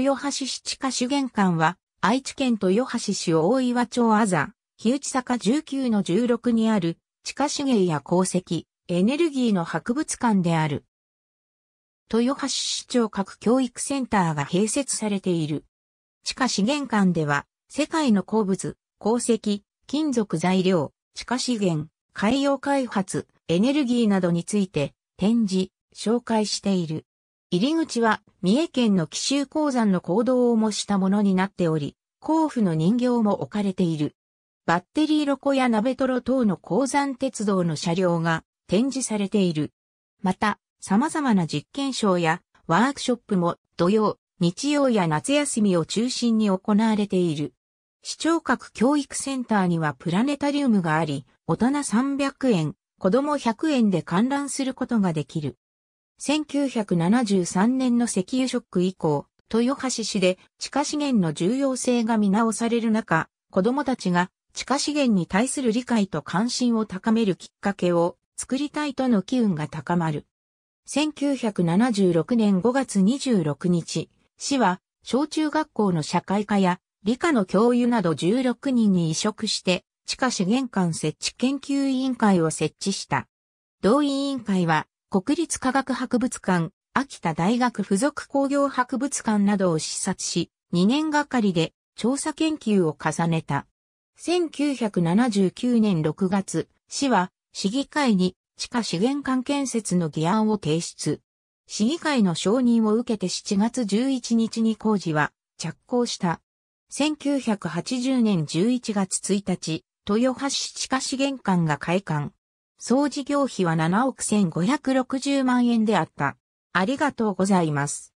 豊橋市地下主玄館は、愛知県豊橋市大岩町あざ、日内坂19の16にある、地下資源や鉱石、エネルギーの博物館である。豊橋市長各教育センターが併設されている。地下資源館では、世界の鉱物、鉱石、金属材料、地下資源、海洋開発、エネルギーなどについて展示、紹介している。入り口は三重県の紀州鉱山の行動を模したものになっており、甲府の人形も置かれている。バッテリーロコや鍋トロ等の鉱山鉄道の車両が展示されている。また、様々な実験ショーやワークショップも土曜、日曜や夏休みを中心に行われている。市聴覚教育センターにはプラネタリウムがあり、大人300円、子供100円で観覧することができる。1973年の石油ショック以降、豊橋市で地下資源の重要性が見直される中、子供たちが地下資源に対する理解と関心を高めるきっかけを作りたいとの機運が高まる。1976年5月26日、市は小中学校の社会科や理科の教諭など16人に移植して地下資源館設置研究委員会を設置した。同委員会は国立科学博物館、秋田大学附属工業博物館などを視察し、2年がかりで調査研究を重ねた。1979年6月、市は市議会に地下資源館建設の議案を提出。市議会の承認を受けて7月11日に工事は着工した。1980年11月1日、豊橋市地下資源館が開館。総事業費は7億1560万円であった。ありがとうございます。